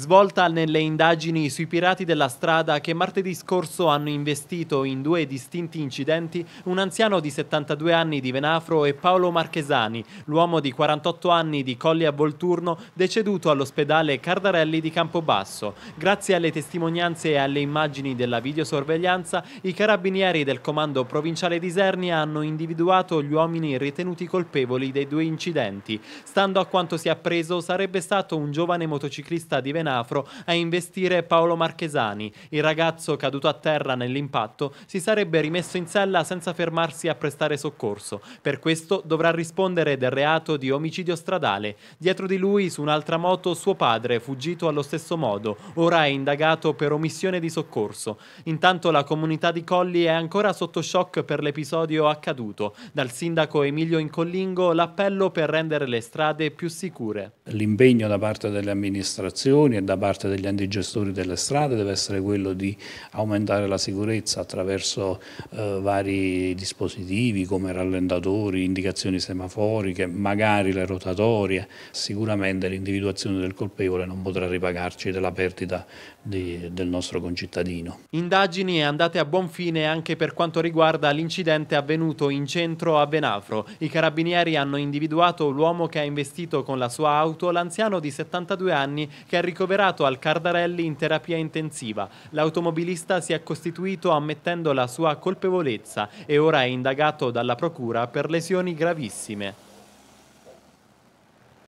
svolta nelle indagini sui pirati della strada che martedì scorso hanno investito in due distinti incidenti un anziano di 72 anni di Venafro e Paolo Marchesani, l'uomo di 48 anni di Colli a Volturno, deceduto all'ospedale Cardarelli di Campobasso. Grazie alle testimonianze e alle immagini della videosorveglianza, i carabinieri del comando provinciale di Isernia hanno individuato gli uomini ritenuti colpevoli dei due incidenti. Stando a quanto si è appreso, sarebbe stato un giovane motociclista di Venafro Nafro a investire Paolo Marchesani. Il ragazzo caduto a terra nell'impatto si sarebbe rimesso in sella senza fermarsi a prestare soccorso. Per questo dovrà rispondere del reato di omicidio stradale. Dietro di lui, su un'altra moto, suo padre, fuggito allo stesso modo, ora è indagato per omissione di soccorso. Intanto la comunità di Colli è ancora sotto shock per l'episodio accaduto. Dal sindaco Emilio Incollingo l'appello per rendere le strade più sicure. L'impegno da parte delle amministrazioni istituzioni e da parte degli antigestori delle strade deve essere quello di aumentare la sicurezza attraverso eh, vari dispositivi come rallentatori, indicazioni semaforiche, magari le rotatorie. Sicuramente l'individuazione del colpevole non potrà ripagarci della perdita di, del nostro concittadino. Indagini andate a buon fine anche per quanto riguarda l'incidente avvenuto in centro a Benafro. I carabinieri hanno individuato l'uomo che ha investito con la sua auto l'anziano di 72 anni che ha ricordato ricoverato al Cardarelli in terapia intensiva. L'automobilista si è costituito ammettendo la sua colpevolezza e ora è indagato dalla Procura per lesioni gravissime.